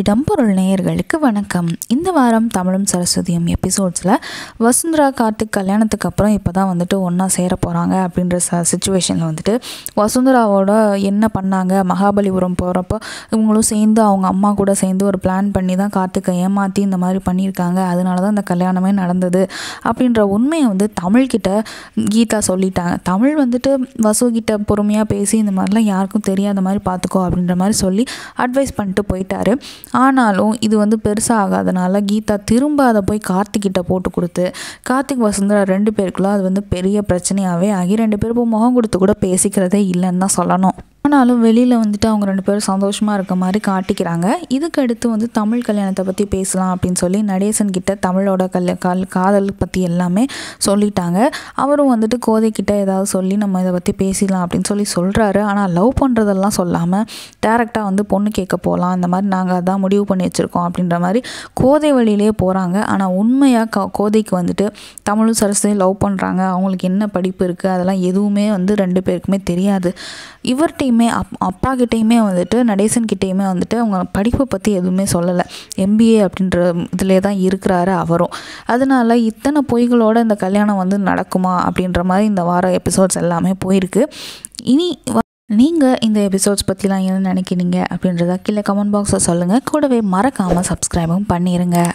இடம்பொருள் நேயர்களுக்கு வணக்கம் இந்த வாரம் தமிழும் சரஸ்வதியும் எபிசோட்ஸில் வசுந்தரா கார்த்திக் கல்யாணத்துக்கு அப்புறம் இப்போ தான் வந்துட்டு ஒன்றா சேர போகிறாங்க அப்படின்ற ச சுச்சுவேஷனில் வந்துட்டு வசுந்தராவோட என்ன பண்ணாங்க மகாபலிபுரம் போகிறப்போ இவங்களும் சேர்ந்து அவங்க அம்மா கூட சேர்ந்து ஒரு பிளான் பண்ணி தான் கார்த்திக்கை ஏமாற்றி இந்த மாதிரி பண்ணியிருக்காங்க அதனால தான் இந்த கல்யாணமே நடந்தது அப்படின்ற உண்மையை வந்து தமிழ்கிட்ட கீதா சொல்லிட்டாங்க தமிழ் வந்துட்டு வசுகிட்ட பொறுமையாக பேசி இந்த மாதிரிலாம் யாருக்கும் தெரியாத மாதிரி பார்த்துக்கோ அப்படின்ற மாதிரி சொல்லி அட்வைஸ் பண்ணிட்டு போயிட்டாரு ஆனாலும் இது வந்து பெருசாக ஆகாதனால கீதா திரும்ப அதை போய் கார்த்திக்கிட்ட போட்டு கொடுத்து கார்த்திக் வசுந்தரா ரெண்டு பேருக்குள்ள அது வந்து பெரிய பிரச்சனையாகவே ஆகி ரெண்டு பேரும் முகம் கொடுத்து கூட பேசிக்கிறதே இல்லைன்னு தான் சொல்லணும் ஆனாலும் வெளியில் வந்துட்டு அவங்க ரெண்டு பேரும் சந்தோஷமாக இருக்க மாதிரி காட்டிக்கிறாங்க இதுக்கடுத்து வந்து தமிழ் கல்யாணத்தை பற்றி பேசலாம் அப்படின்னு சொல்லி நடேசன் கிட்ட தமிழோட கல் கல் காதல் பற்றி எல்லாமே சொல்லிட்டாங்க அவரும் வந்துட்டு கோதைக்கிட்ட ஏதாவது சொல்லி நம்ம இதை பற்றி பேசிடலாம் அப்படின்னு சொல்லி சொல்கிறாரு ஆனால் லவ் பண்ணுறதெல்லாம் சொல்லாமல் டேரெக்டாக வந்து பொண்ணு கேட்க போகலாம் அந்த மாதிரி நாங்கள் அதான் முடிவு பண்ணி வச்சுருக்கோம் அப்படின்ற மாதிரி கோதை வழியிலே போகிறாங்க ஆனால் உண்மையாக க கோதைக்கு வந்துட்டு தமிழும் சரஸ்வதியும் லவ் பண்ணுறாங்க அவங்களுக்கு என்ன படிப்பு இருக்குது அதெல்லாம் எதுவுமே வந்து ரெண்டு பேருக்குமே தெரியாது இவர்கிட்டையுமே யாருமே அப் அப்பா கிட்டேயுமே வந்துட்டு நடேசன் கிட்டேயுமே வந்துட்டு அவங்க படிப்பை பற்றி எதுவுமே சொல்லலை எம்பிஏ அப்படின்ற இதிலே தான் இருக்கிறாரு அவரும் அதனால் இத்தனை பொய்களோட இந்த கல்யாணம் வந்து நடக்குமா அப்படின்ற மாதிரி இந்த வார எபிசோட்ஸ் எல்லாமே போயிருக்கு இனி நீங்கள் இந்த எபிசோட்ஸ் பற்றிலாம் என்ன நினைக்கிறீங்க அப்படின்றத கீழே கமெண்ட் பாக்ஸில் சொல்லுங்கள் கூடவே மறக்காமல் சப்ஸ்கிரைபும் பண்ணிடுங்க